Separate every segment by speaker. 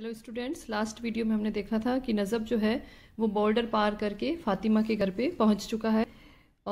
Speaker 1: hello students last video में हमने देखा था कि नज़ब जो है वो बॉर्डर पार करके फातिमा के घर पे पहुंच चुका है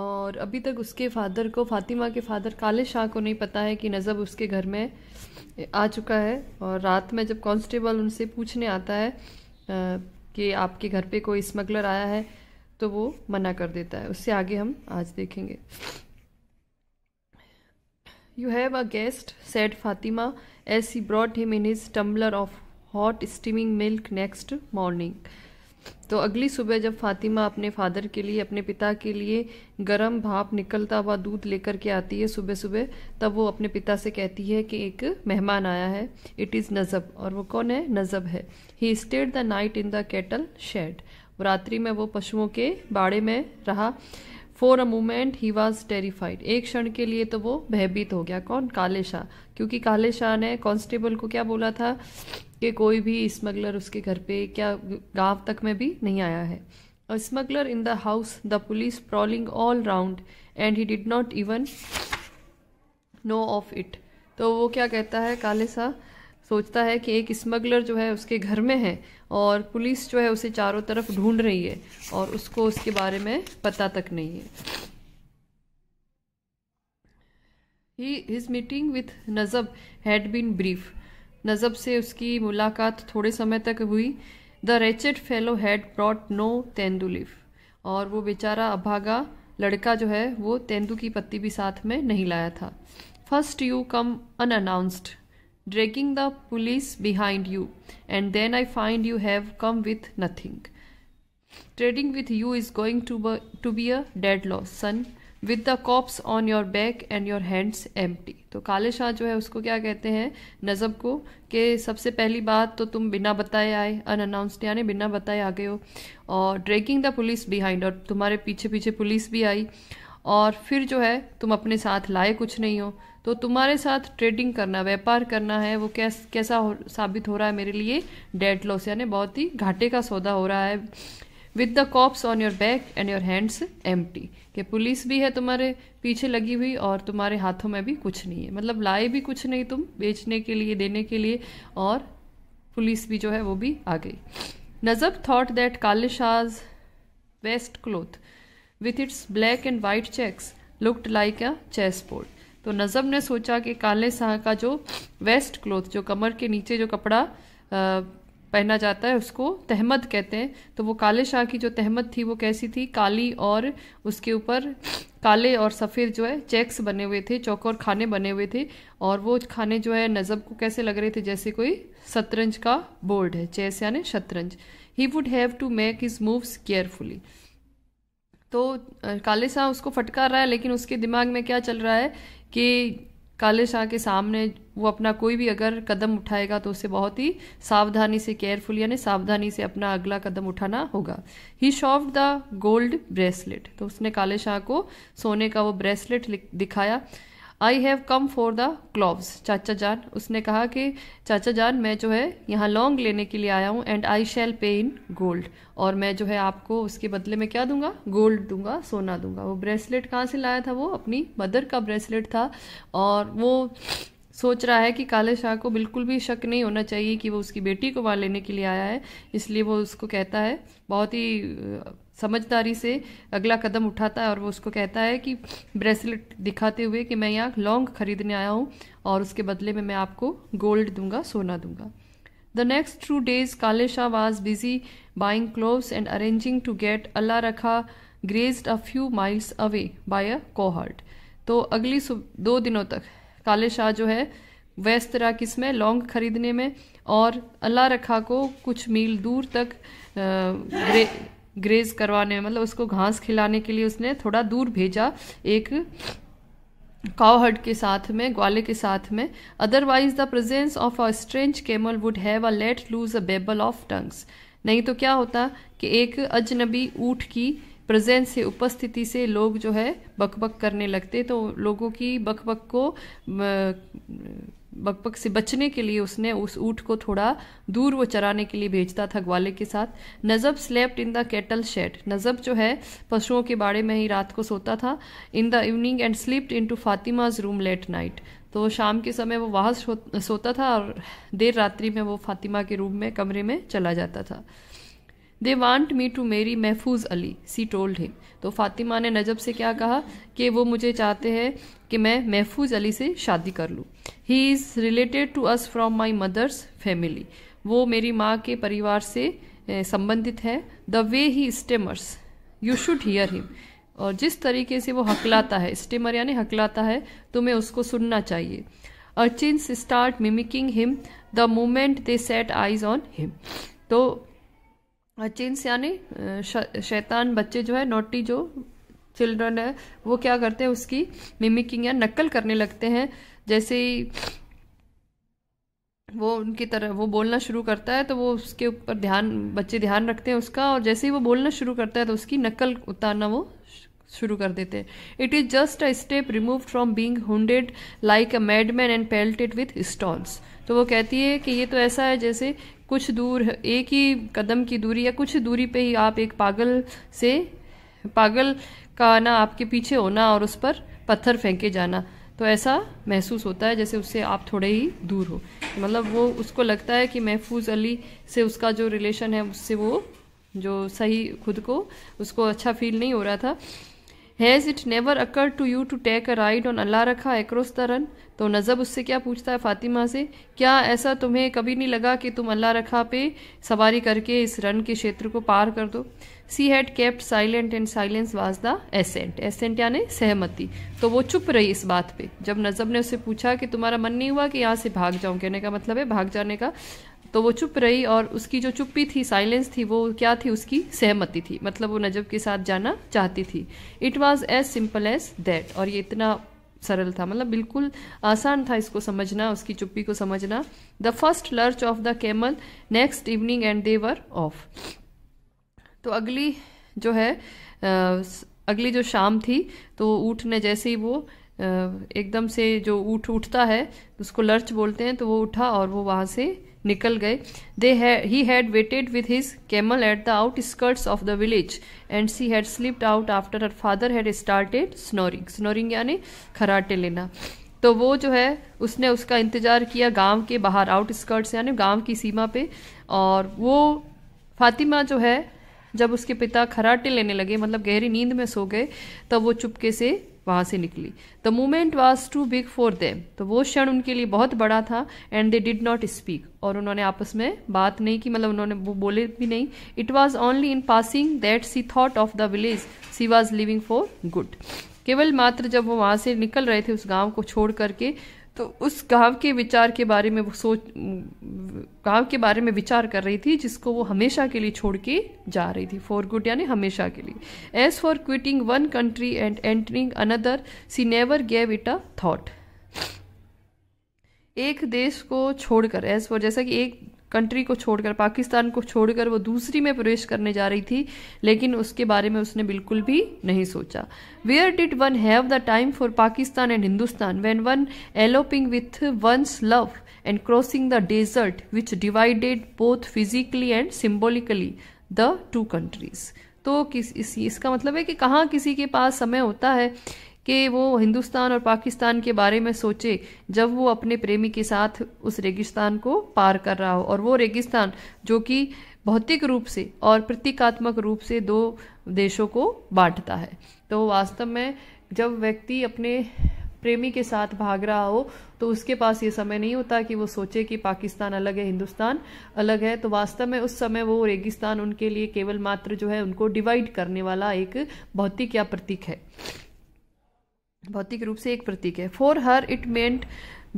Speaker 1: और अभी तक उसके फादर को फातिमा के फादर काले शाह को नहीं पता है कि नज़ब उसके घर में आ चुका है और रात में जब कांस्टेबल उनसे पूछने आता है कि आपके घर पे कोई स्मगलर आया है तो वो मना कर देता है उससे आगे हम आज देखेंगे you have a guest said Fatima as he brought him in his tumbler of hot steaming milk next morning तो अगली सुबह जब फातिमा अपने फादर के लिए अपने पिता के लिए गर्म भाप निकलता हुआ दूध लेकर के आती है सुबह सुबह तब वो अपने पिता से कहती है कि एक मेहमान आया है इट इज़ नज़ब और वो कौन है नज़ब है he stayed the night in the cattle shed रात्रि में वो पशुओं के बाड़े में रहा for a moment he was terrified एक क्षण के लिए तो वो भयभीत हो गया कौन काले शाह क्योंकि काले शाह ने कॉन्स्टेबल को क्या बोला था कि कोई भी स्मगलर उसके घर पे क्या गांव तक में भी नहीं आया है a smuggler in the house the police prowling all round and he did not even know of it तो वो क्या कहता है काले सा सोचता है कि एक स्मगलर जो है उसके घर में है और पुलिस जो है उसे चारों तरफ ढूंढ रही है और उसको उसके बारे में पता तक नहीं है he his meeting with Najab had been brief Najab से उसकी मुलाकात थोड़े समय तक हुई the wretched fellow had brought no tendu leaf और वो बेचारा अभागा लड़का जो है वो तेंदू की पत्ती भी साथ में नहीं लाया था first you come unannounced dragging the police behind you and then I find you have come with nothing trading with you is going to to be a dead loss son with the cops on your back and your hands टी तो काले शाह जो है उसको क्या कहते हैं नज़ब को कि सबसे पहली बात तो तुम बिना बताए आए अनअनाउंसड यानी बिना बताए आ गए हो और ड्रेकिंग द पुलिस बिहाइंड और तुम्हारे पीछे पीछे पुलिस भी आई और फिर जो है तुम अपने साथ लाए कुछ नहीं हो तो तुम्हारे साथ ट्रेडिंग करना व्यापार करना है वो कैस कैसा हो, साबित हो रहा है मेरे लिए डेड लॉस यानी बहुत ही घाटे का सौदा हो रहा है with the cops on your back and your hands एम कि पुलिस भी है तुम्हारे पीछे लगी हुई और तुम्हारे हाथों में भी कुछ नहीं है मतलब लाए भी कुछ नहीं तुम बेचने के लिए देने के लिए और पुलिस भी जो है वो भी आ गई नजब थॉट दैट कालिशाज waist cloth with its black and white checks looked like a chess board तो नजब ने सोचा कि काले शाह का जो वेस्ट क्लोथ जो कमर के नीचे जो कपड़ा पहना जाता है उसको तहमद कहते हैं तो वो काले शाह की जो तहमद थी वो कैसी थी काली और उसके ऊपर काले और सफ़ेद जो है चेक्स बने हुए थे चौकोर खाने बने हुए थे और वो खाने जो है नज़ब को कैसे लग रहे थे जैसे कोई शतरंज का बोर्ड है चेस यानी शतरंज he would have to make his moves carefully तो काले शाह उसको फटकार रहा है लेकिन उसके दिमाग में क्या चल रहा है कि काले शाह के सामने वो अपना कोई भी अगर कदम उठाएगा तो उसे बहुत ही सावधानी से केयरफुल यानी सावधानी से अपना अगला कदम उठाना होगा he showed the gold bracelet तो उसने काले शाह को सोने का वो ब्रेसलेट दिखाया I have come for the cloves चाचा जान उसने कहा कि चाचा जान मैं जो है यहाँ लॉन्ग लेने के लिए आया हूँ एंड आई शैल पे इन गोल्ड और मैं जो है आपको उसके बदले में क्या दूंगा गोल्ड दूंगा सोना दूंगा वो ब्रेसलेट कहाँ से लाया था वो अपनी मदर का ब्रेसलेट था और वो सोच रहा है कि काले शाह को बिल्कुल भी शक नहीं होना चाहिए कि वो उसकी बेटी को वहाँ लेने के लिए आया है इसलिए वो उसको कहता है बहुत ही समझदारी से अगला कदम उठाता है और वो उसको कहता है कि ब्रेसलेट दिखाते हुए कि मैं यहाँ लौंग खरीदने आया हूँ और उसके बदले में मैं आपको गोल्ड दूंगा सोना दूंगा the next two days Kale Shah was busy buying cloves and arranging to get Allah Rakha grazed a few miles away by a cowherd तो अगली दो दिनों तक काले शाह जो है व्यस्त रहा किस में लौंग खरीदने में और अल्लाह रखा को कुछ मील दूर तक ग्रे, ग्रेज करवाने मतलब उसको घास खिलाने के लिए उसने थोड़ा दूर भेजा एक कावहर्ड के साथ में ग्वाले के साथ में otherwise the presence of a strange camel would have a let loose a babel of tongues नहीं तो क्या होता कि एक अजनबी ऊँट की प्रेजेंस से उपस्थिति से लोग जो है बकबक करने लगते तो लोगों की बकबक को बकबक से बचने के लिए उसने उस ऊँट को थोड़ा दूर वो चराने के लिए भेजता था ग्वाले के साथ Najab slept in the cattle shed Najab जो है पशुओं के बाड़े में ही रात को सोता था in the evening and slipped into Fatima's room late night तो शाम के समय वो वहाँ सोता था और देर रात्रि में वो फातिमा के रूम में कमरे में चला जाता था दे वांट मी टू मेरी महफूज अली सी टोल्ड हिम तो फातिमा ने नजब से क्या कहा कि वो मुझे चाहते हैं कि मैं महफूज अली से शादी कर लूँ he is related to us from my mother's family वो मेरी माँ के परिवार से संबंधित है the way he stammers you should hear him और जिस तरीके से वो हकलाता है स्टेमर यानी हकलाता है तुम्हें उसको सुनना चाहिए urchins start mimicking him the moment they set eyes on him तो चिंस यानी शैतान बच्चे जो है नोटी जो चिल्ड्रन है वो क्या करते हैं उसकी मिमिकिंग या नकल करने लगते हैं जैसे ही वो उनकी तरह वो बोलना शुरू करता है तो वो उसके ऊपर ध्यान बच्चे ध्यान रखते हैं उसका और जैसे ही वो बोलना शुरू करता है तो उसकी नकल उतारना वो शुरू कर देते हैं it is just a step remove from being hooted like a madman and pelted with stones तो वो कहती है कि ये तो ऐसा है जैसे कुछ दूर एक ही कदम की दूरी या कुछ दूरी पे ही आप एक पागल से पागल का आना आपके पीछे होना और उस पर पत्थर फेंके जाना तो ऐसा महसूस होता है जैसे उससे आप थोड़े ही दूर हो मतलब वो उसको लगता है कि महफूज अली से उसका जो रिलेशन है उससे वो जो सही खुद को उसको अच्छा फील नहीं हो रहा था has it never occur to you to take a ride on Allah Rakha across the run तो नज़ब उससे क्या पूछता है फ़ातिमा से क्या ऐसा तुम्हें कभी नहीं लगा कि तुम अल्लाह रखा पे सवारी करके इस रन के क्षेत्र को पार कर दो she had kept silent and silence was the assent assent यानी सहमति तो वो चुप रही इस बात पे जब नज़ब ने उससे पूछा कि तुम्हारा मन नहीं हुआ कि यहाँ से भाग जाऊँ कहने का मतलब है भाग जाने का तो वो चुप रही और उसकी जो चुप्पी थी साइलेंस थी वो क्या थी उसकी सहमति थी मतलब वो नजब के साथ जाना चाहती थी it was as simple as that और ये इतना सरल था मतलब बिल्कुल आसान था इसको समझना उसकी चुप्पी को समझना the first lurch of the camel next evening and they were off तो अगली जो है अगली जो शाम थी तो ऊट ने जैसे ही वो एकदम से जो उठ उठता है उसको लर्च बोलते हैं तो वो उठा और वो वहाँ से निकल गए they he had waited with his camel at the outskirts of the village and she had slipped out after her father had started snoring snoring यानी खराटे लेना तो वो जो है उसने उसका इंतज़ार किया गांव के बाहर आउटस्कर्ट्स यानी गांव की सीमा पे और वो फातिमा जो है जब उसके पिता खराटे लेने लगे मतलब गहरी नींद में सो गए तब वो चुपके से वहाँ से निकली the moment was too big for them तो वो क्षण उनके लिए बहुत बड़ा था and they did not speak और उन्होंने आपस में बात नहीं की मतलब उन्होंने वो बोले भी नहीं it was only in passing that she thought of the village she was leaving for good केवल मात्र जब वो वहां से निकल रहे थे उस गांव को छोड़ करके तो उस गांव के विचार के बारे में वो सोच गांव के बारे में विचार कर रही थी जिसको वो हमेशा के लिए छोड़ के जा रही थी फॉर गुड यानी हमेशा के लिए as for quitting one country and entering another she never gave it a thought एक देश को छोड़कर एज फॉर जैसा कि एक कंट्री को छोड़कर पाकिस्तान को छोड़कर वो दूसरी में प्रवेश करने जा रही थी लेकिन उसके बारे में उसने बिल्कुल भी नहीं सोचा where did one have the time for Pakistan and Hindustan when one eloping with one's love and crossing the desert which divided both physically and symbolically the two countries तो किस इस, इसका मतलब है कि कहाँ किसी के पास समय होता है कि वो हिंदुस्तान और पाकिस्तान के बारे में सोचे जब वो अपने प्रेमी के साथ उस रेगिस्तान को पार कर रहा हो और वो रेगिस्तान जो कि भौतिक रूप से और प्रतीकात्मक रूप से दो देशों को बांटता है तो वास्तव में जब व्यक्ति अपने प्रेमी के साथ भाग रहा हो तो उसके पास ये समय नहीं होता कि वो सोचे कि पाकिस्तान अलग है हिंदुस्तान अलग है तो वास्तव में उस समय वो रेगिस्तान उनके लिए केवल मात्र जो है उनको डिवाइड करने वाला एक भौतिक या प्रतीक है भौतिक रूप से एक प्रतीक है for her it meant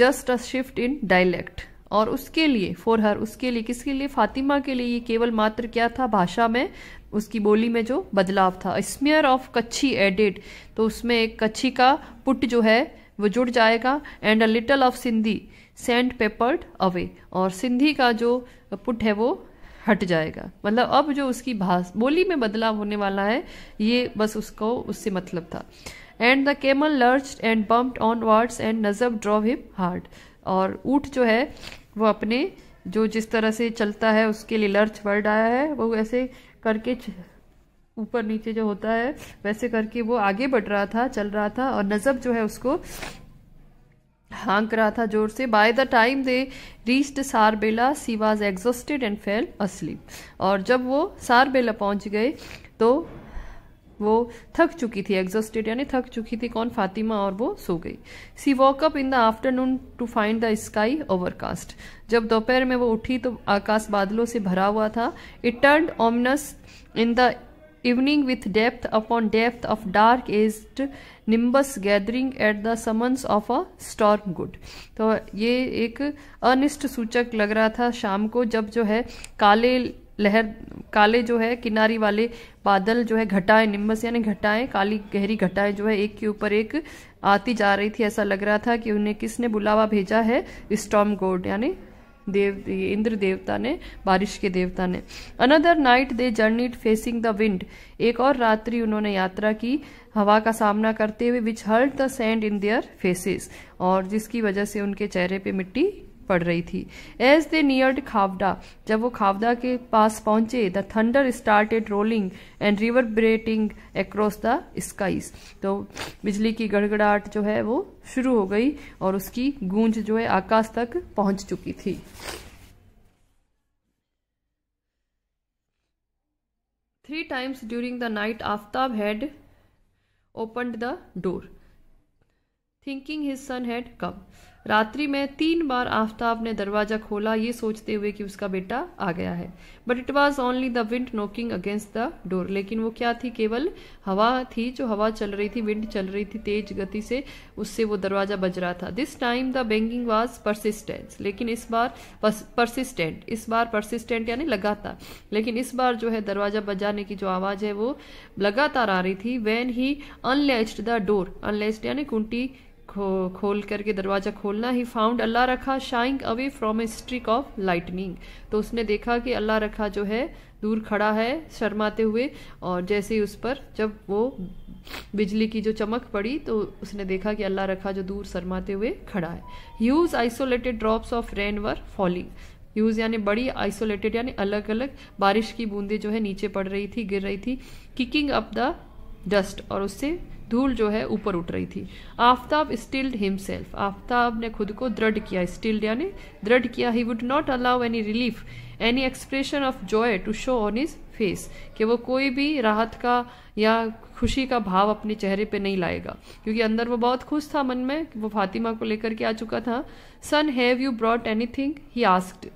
Speaker 1: just a shift in dialect और उसके लिए फॉर हर उसके लिए किसके लिए फातिमा के लिए ये केवल मात्र क्या था भाषा में उसकी बोली में जो बदलाव था स्मेयर ऑफ कच्छी एडेड तो उसमें एक कच्छी का पुट जो है वो जुड़ जाएगा and a little of Sindhi sand peppered away और सिंधी का जो पुट है वो हट जाएगा मतलब अब जो उसकी भाष बोली में बदलाव होने वाला है ये बस उसको उससे मतलब था and the camel lurched and bumped forwards and Najab drew him hard और ऊट जो है वो अपने जो जिस तरह से चलता है उसके लिए लर्च वर्ड आया है वो ऐसे करके ऊपर नीचे जो होता है वैसे करके वो आगे बढ़ रहा था चल रहा था और नज़ब जो है उसको हाँक रहा था जोर से by the time they reached Sarbela she was exhausted and fell asleep और जब वो सारबेला पहुंच गए तो वो थक चुकी थी एग्जॉस्टेड यानी थक चुकी थी कौन फातिमा और वो सो गई she woke up in the afternoon to find the sky overcast जब दोपहर में वो उठी तो आकाश बादलों से भरा हुआ था it turned ominous in the evening with depth upon depth of dark edged nimbus gathering at the summons of a storm god तो ये एक अनिष्ट सूचक लग रहा था शाम को जब जो है काले लहर काले जो है किनारी वाले बादल जो है घटाएं निम्बस यानी घटाएं काली गहरी घटाएं जो है एक के ऊपर एक आती जा रही थी ऐसा लग रहा था कि उन्हें किसने बुलावा भेजा है स्टॉम गोड यानी देव इंद्र देवता ने बारिश के देवता ने another night they journey facing the wind एक और रात्रि उन्होंने यात्रा की हवा का सामना करते हुए which hurt the sand in their faces और जिसकी वजह से उनके चेहरे पे मिट्टी पड़ रही थी एज दे नियर खावडा जब वो खावडा के पास पहुंचे the thunder started rolling and river braiding across the skies तो बिजली की गड़गड़ाहट जो है वो शुरू हो गई और उसकी गूंज जो है आकाश तक पहुंच चुकी थी three times during the night Aftab had opened the door thinking his son had come रात्रि में तीन बार आफ्ताब ने दरवाजा खोला ये सोचते हुए कि उसका बेटा आ गया है but it was only the wind knocking against the door लेकिन वो क्या थी केवल हवा थी जो हवा चल रही थी विंड चल रही थी तेज गति से उससे वो दरवाजा बज रहा था this time the banging was persistent लेकिन इस बार परसिस्टेंट इस बार परसिस्टेंट यानी लगातार लेकिन इस बार जो है दरवाजा बजाने की जो आवाज है वो लगातार आ रही थी when he unlatched the door unlatched यानी कुंटी खो खोल करके दरवाज़ा खोलना ही found Allah Rakha shying away from a streak of lightning तो उसने देखा कि अल्लाह रखा जो है दूर खड़ा है शर्माते हुए और जैसे ही उस पर जब वो बिजली की जो चमक पड़ी तो उसने देखा कि अल्लाह रखा जो दूर शर्माते हुए खड़ा है huge isolated drops of rain were falling huge यानी बड़ी आइसोलेटेड यानी अलग अलग बारिश की बूंदे जो है नीचे पड़ रही थी गिर रही थी किकिंग अप द डस्ट और उससे धूल जो है ऊपर उठ रही थी आफ्ताब स्टिल्ड हिमसेल्फ आफ्ताब ने खुद को दृढ़ किया स्टिल्ड यानी दृढ़ किया he would not allow any relief any expression of joy to show on his face कि वो कोई भी राहत का या खुशी का भाव अपने चेहरे पे नहीं लाएगा क्योंकि अंदर वो बहुत खुश था मन में वो फातिमा को लेकर के आ चुका था son have you brought anything he asked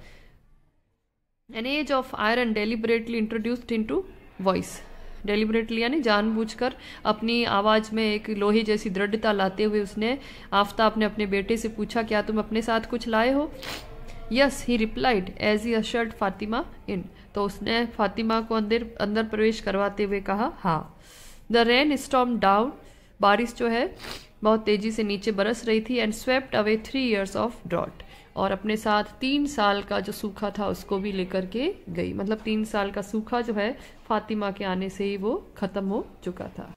Speaker 1: an edge of iron deliberately introduced into voice deliberately यानी जानबूझकर अपनी आवाज़ में एक लोहे जैसी दृढ़ता लाते हुए उसने आफ्ताब ने अपने बेटे से पूछा क्या तुम अपने साथ कुछ लाए हो yes he replied as he ushered Fatima in तो उसने फातिमा को अंदर अंदर प्रवेश करवाते हुए कहा हाँ द रेन स्टॉम डाउन बारिश जो है बहुत तेज़ी से नीचे बरस रही थी and swept away three years of drought और अपने साथ तीन साल का जो सूखा था उसको भी लेकर के गई मतलब तीन साल का सूखा जो है फातिमा के आने से ही वो ख़त्म हो चुका था